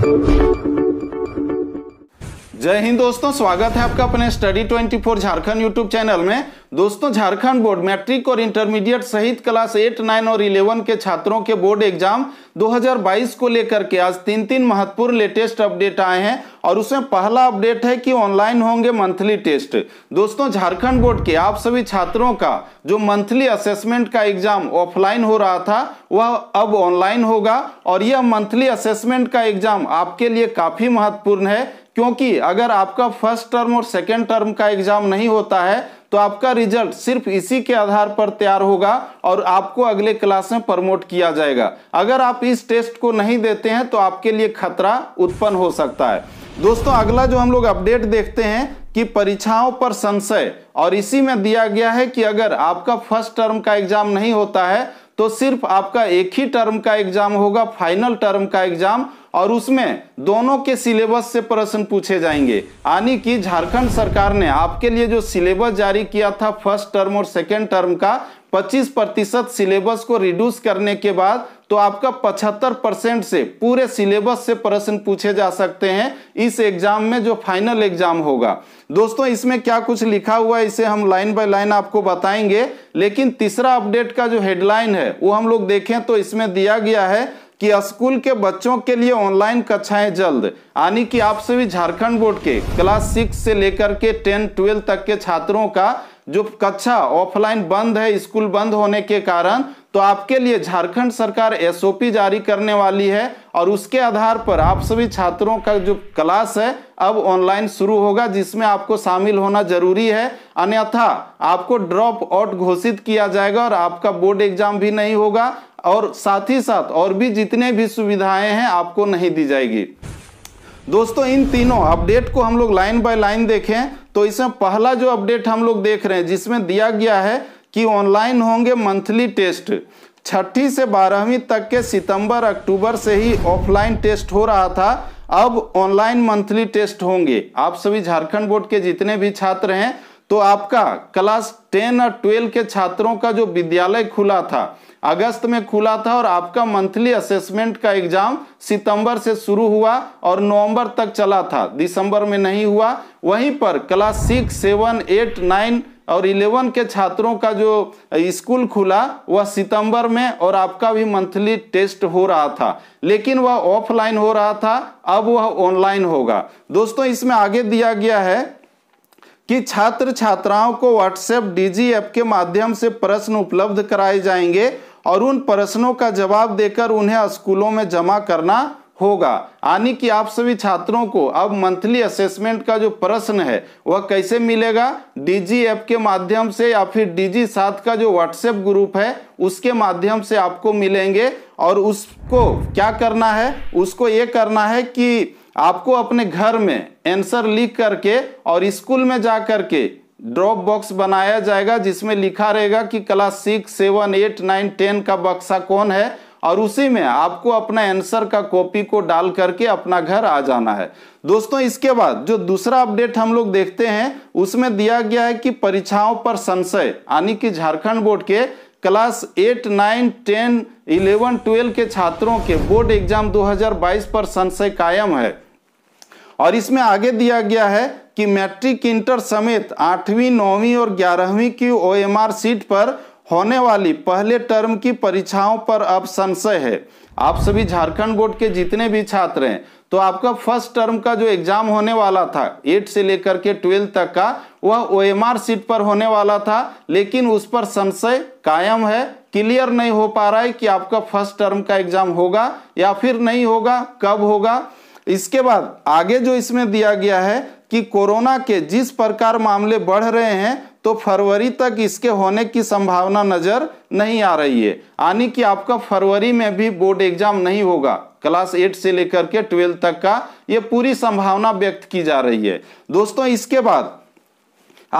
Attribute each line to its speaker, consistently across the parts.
Speaker 1: thank you जय हिंद दोस्तों स्वागत है आपका अपने स्टडी 24 झारखंड यूट्यूब चैनल में दोस्तों झारखंड बोर्ड मैट्रिक और इंटरमीडिएट सहित क्लास 8, 9 और 11 के छात्रों के बोर्ड एग्जाम 2022 को लेकर के आज तीन तीन महत्वपूर्ण लेटेस्ट अपडेट आए हैं और उसमें पहला अपडेट है कि ऑनलाइन होंगे मंथली टेस्ट दोस्तों झारखंड बोर्ड के आप सभी छात्रों का जो मंथली असेसमेंट का एग्जाम ऑफलाइन हो रहा था वह अब ऑनलाइन होगा और यह मंथली असेसमेंट का एग्जाम आपके लिए काफी महत्वपूर्ण है क्योंकि अगर आपका फर्स्ट टर्म और सेकेंड टर्म का एग्जाम नहीं होता है तो आपका रिजल्ट सिर्फ इसी के आधार पर तैयार होगा और आपको अगले क्लास में प्रमोट किया जाएगा अगर आप इस टेस्ट को नहीं देते हैं तो आपके लिए खतरा उत्पन्न हो सकता है दोस्तों अगला जो हम लोग अपडेट देखते हैं कि परीक्षाओं पर संशय और इसी में दिया गया है कि अगर आपका फर्स्ट टर्म का एग्जाम नहीं होता है तो सिर्फ आपका एक ही टर्म का एग्जाम होगा फाइनल टर्म का एग्जाम और उसमें दोनों के सिलेबस से प्रश्न पूछे जाएंगे यानी कि झारखंड सरकार ने आपके लिए जो सिलेबस जारी किया था फर्स्ट टर्म और सेकेंड टर्म का 25 प्रतिशत सिलेबस को रिड्यूस करने के बाद तो आपका 75 परसेंट से पूरे सिलेबस से प्रश्न पूछे जा सकते हैं इस एग्जाम में जो फाइनल एग्जाम होगा दोस्तों इसमें क्या कुछ लिखा हुआ है इसे हम लाइन बाय लाइन आपको बताएंगे लेकिन तीसरा अपडेट का जो हेडलाइन है वो हम लोग देखें तो इसमें दिया गया है कि स्कूल के बच्चों के लिए ऑनलाइन कक्षाएं जल्द यानी कि आप सभी झारखंड बोर्ड के क्लास सिक्स से लेकर के टेन ट्वेल्व तक के छात्रों का जो कक्षा ऑफलाइन बंद है स्कूल बंद होने के कारण तो आपके लिए झारखंड सरकार एसओपी जारी करने वाली है और उसके आधार पर आप सभी छात्रों का जो क्लास है अब ऑनलाइन शुरू होगा जिसमें आपको शामिल होना जरूरी है अन्यथा आपको ड्रॉप आउट घोषित किया जाएगा और आपका बोर्ड एग्जाम भी नहीं होगा और साथ ही साथ और भी जितने भी सुविधाएं हैं आपको नहीं दी जाएगी दोस्तों इन तीनों अपडेट को हम लोग लाइन बाय लाइन देखें तो इसमें पहला जो अपडेट हम लोग देख रहे हैं जिसमें दिया गया है कि ऑनलाइन होंगे मंथली टेस्ट छठी से बारहवीं तक के सितंबर अक्टूबर से ही ऑफलाइन टेस्ट हो रहा था अब ऑनलाइन मंथली टेस्ट होंगे आप सभी झारखंड बोर्ड के जितने भी छात्र हैं तो आपका क्लास टेन और ट्वेल्व के छात्रों का जो विद्यालय खुला था अगस्त में खुला था और आपका मंथली असेसमेंट का एग्जाम सितंबर से शुरू हुआ और नवंबर तक चला था दिसंबर में नहीं हुआ वहीं पर class six seven eight nine और इलेवन के छात्रों का जो स्कूल खुला वह सितंबर में और आपका भी मंथली टेस्ट हो रहा था लेकिन वह ऑफलाइन हो रहा था अब वह ऑनलाइन होगा दोस्तों इसमें आगे दिया गया है कि छात्र छात्राओं को व्हाट्सएप डीजी ऐप के माध्यम से प्रश्न उपलब्ध कराए जाएंगे और उन प्रश्नों का जवाब देकर उन्हें स्कूलों में जमा करना होगा यानी कि आप सभी छात्रों को अब मंथली असेसमेंट का जो प्रश्न है वह कैसे मिलेगा डीजी ऐप के माध्यम से या फिर डीजी सात का जो व्हाट्सएप ग्रुप है उसके माध्यम से आपको मिलेंगे और उसको क्या करना है उसको ये करना है कि आपको अपने घर में आंसर लिख करके और स्कूल में जा करके ड्रॉप बॉक्स बनाया जाएगा जिसमें लिखा रहेगा कि class six seven eight nine ten का बक्सा कौन है और उसी में आपको अपना आंसर का कॉपी को डाल करके अपना घर आ जाना है दोस्तों इसके बाद जो दूसरा अपडेट हम लोग देखते हैं उसमें दिया गया है कि परीक्षाओं पर संशय यानी कि झारखंड बोर्ड के class eight nine ten eleven twelve के छात्रों के बोर्ड एग्जाम 2022 पर संशय कायम है और इसमें आगे दिया गया है कि मैट्रिक इंटर समेत आठवीं नौवीं और ग्यारहवीं की ओएमआर सीट पर होने वाली पहले टर्म की परीक्षाओं पर अब संशय है आप सभी झारखंड बोर्ड के जितने भी छात्र हैं तो आपका फर्स्ट टर्म का जो एग्जाम होने वाला था एट से लेकर के ट्वेल्थ तक का वह ओ एम आर सीट पर होने वाला था लेकिन उस पर संशय कायम है क्लियर नहीं हो पा रहा है कि आपका फर्स्ट टर्म का एग्जाम होगा या फिर नहीं होगा कब होगा इसके बाद आगे जो इसमें दिया गया है कि कोरोना के जिस प्रकार मामले बढ़ रहे हैं तो फरवरी तक इसके होने की संभावना नज़र नहीं आ रही है यानी कि आपका फरवरी में भी बोर्ड एग्जाम नहीं होगा क्लास एट से लेकर के ट्वेल्व तक का ये पूरी संभावना व्यक्त की जा रही है दोस्तों इसके बाद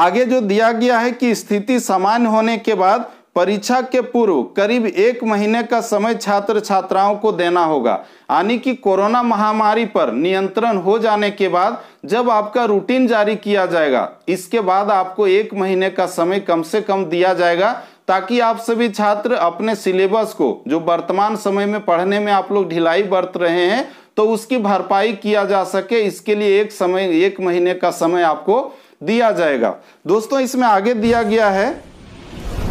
Speaker 1: आगे जो दिया गया है कि स्थिति सामान्य होने के बाद परीक्षा के पूर्व करीब एक महीने का समय छात्र छात्राओं को देना होगा यानी कि कोरोना महामारी पर नियंत्रण हो जाने के बाद जब आपका रूटीन जारी किया जाएगा इसके बाद आपको एक महीने का समय कम से कम दिया जाएगा ताकि आप सभी छात्र अपने सिलेबस को जो वर्तमान समय में पढ़ने में आप लोग ढिलाई बरत रहे हैं तो उसकी भरपाई किया जा सके इसके लिए एक समय एक महीने का समय आपको दिया जाएगा दोस्तों इसमें आगे दिया गया है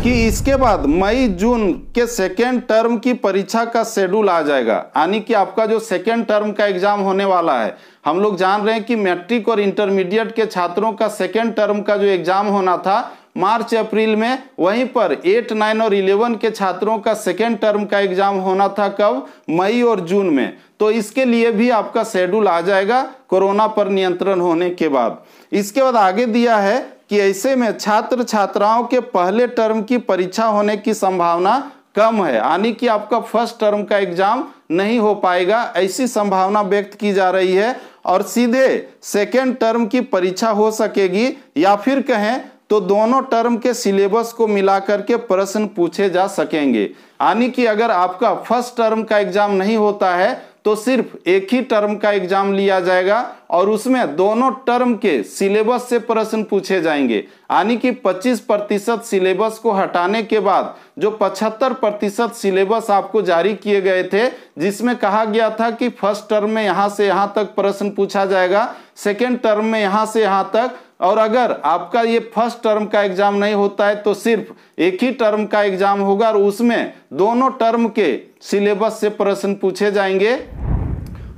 Speaker 1: कि इसके बाद मई जून के सेकेंड टर्म की परीक्षा का शेड्यूल आ जाएगा यानी कि आपका जो सेकेंड टर्म का एग्जाम होने वाला है हम लोग जान रहे हैं कि मैट्रिक और इंटरमीडिएट के छात्रों का सेकेंड टर्म का जो एग्जाम होना था मार्च अप्रैल में वहीं पर एट नाइन और इलेवन के छात्रों का सेकेंड टर्म का एग्जाम होना था कब मई और जून में तो इसके लिए भी आपका शेड्यूल आ जाएगा कोरोना पर नियंत्रण होने के बाद इसके बाद आगे दिया है कि ऐसे में छात्र छात्राओं के पहले टर्म की परीक्षा होने की संभावना कम है यानी कि आपका फर्स्ट टर्म का एग्जाम नहीं हो पाएगा ऐसी संभावना व्यक्त की जा रही है और सीधे सेकेंड टर्म की परीक्षा हो सकेगी या फिर कहें तो दोनों टर्म के सिलेबस को मिलाकर के प्रश्न पूछे जा सकेंगे यानी कि अगर आपका फर्स्ट टर्म का एग्जाम नहीं होता है तो सिर्फ एक ही टर्म का एग्जाम लिया जाएगा और उसमें दोनों टर्म के सिलेबस से प्रश्न पूछे जाएंगे यानी कि 25 प्रतिशत सिलेबस को हटाने के बाद जो 75 प्रतिशत सिलेबस आपको जारी किए गए थे जिसमें कहा गया था कि फर्स्ट टर्म में यहां से यहां तक प्रश्न पूछा जाएगा सेकेंड टर्म में यहां से यहां तक और अगर आपका ये फर्स्ट टर्म का एग्जाम नहीं होता है तो सिर्फ एक ही टर्म का एग्जाम होगा और उसमें दोनों टर्म के सिलेबस से प्रश्न पूछे जाएंगे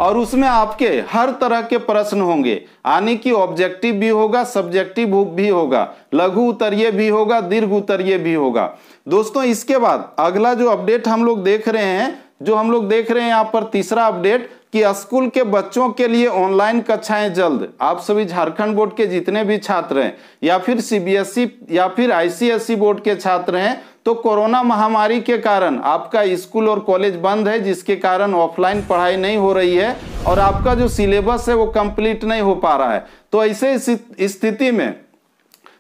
Speaker 1: और उसमें आपके हर तरह के प्रश्न होंगे आने की ऑब्जेक्टिव भी होगा सब्जेक्टिव भी होगा लघु उत्तरीय भी होगा दीर्घ उत्तरीय भी होगा दोस्तों इसके बाद अगला जो अपडेट हम लोग देख रहे हैं जो हम लोग देख रहे हैं यहाँ पर तीसरा अपडेट कि स्कूल के बच्चों के लिए ऑनलाइन कक्षाएं जल्द आप सभी झारखंड बोर्ड के जितने भी छात्र हैं या फिर सीबीएसई e या फिर आईसीएसई e बोर्ड के छात्र हैं तो कोरोना महामारी के कारण आपका स्कूल और कॉलेज बंद है जिसके कारण ऑफलाइन पढ़ाई नहीं हो रही है और आपका जो सिलेबस है वो कंप्लीट नहीं हो पा रहा है तो ऐसे स्थिति में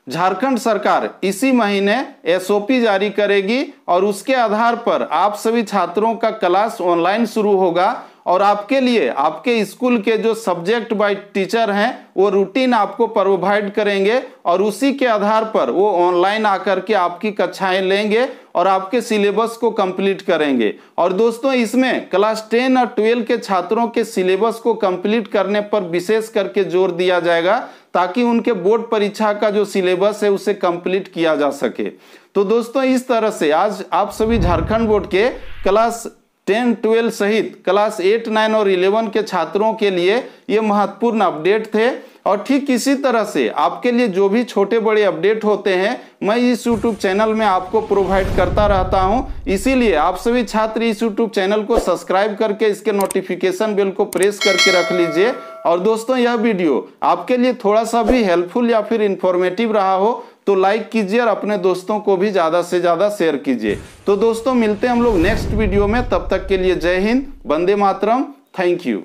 Speaker 1: झारखंड सरकार इसी महीने एसओपी जारी करेगी और उसके आधार पर आप सभी छात्रों का क्लास ऑनलाइन शुरू होगा और आपके लिए आपके स्कूल के जो सब्जेक्ट बाय टीचर हैं वो रूटीन आपको प्रोवाइड करेंगे और उसी के आधार पर वो ऑनलाइन आकर के आपकी कक्षाएं लेंगे और आपके सिलेबस को कंप्लीट करेंगे और दोस्तों इसमें क्लास टेन और ट्वेल्व के छात्रों के सिलेबस को कंप्लीट करने पर विशेष करके जोर दिया जाएगा ताकि उनके बोर्ड परीक्षा का जो सिलेबस है उसे कंप्लीट किया जा सके तो दोस्तों इस तरह से आज आप सभी झारखंड बोर्ड के क्लास टेन ट्वेल्व सहित क्लास एट नाइन और इलेवन के छात्रों के लिए ये महत्वपूर्ण अपडेट थे और ठीक इसी तरह से आपके लिए जो भी छोटे बड़े अपडेट होते हैं मैं इस यूट्यूब चैनल में आपको प्रोवाइड करता रहता हूं इसीलिए आप सभी छात्र इस यूट्यूब चैनल को सब्सक्राइब करके इसके नोटिफिकेशन बेल को प्रेस करके रख लीजिए और दोस्तों यह वीडियो आपके लिए थोड़ा सा भी हेल्पफुल या फिर इंफॉर्मेटिव रहा हो तो लाइक कीजिए और अपने दोस्तों को भी ज़्यादा से ज़्यादा शेयर कीजिए तो दोस्तों मिलते हैं हम लोग नेक्स्ट वीडियो में तब तक के लिए जय हिंद वंदे मातरम थैंक यू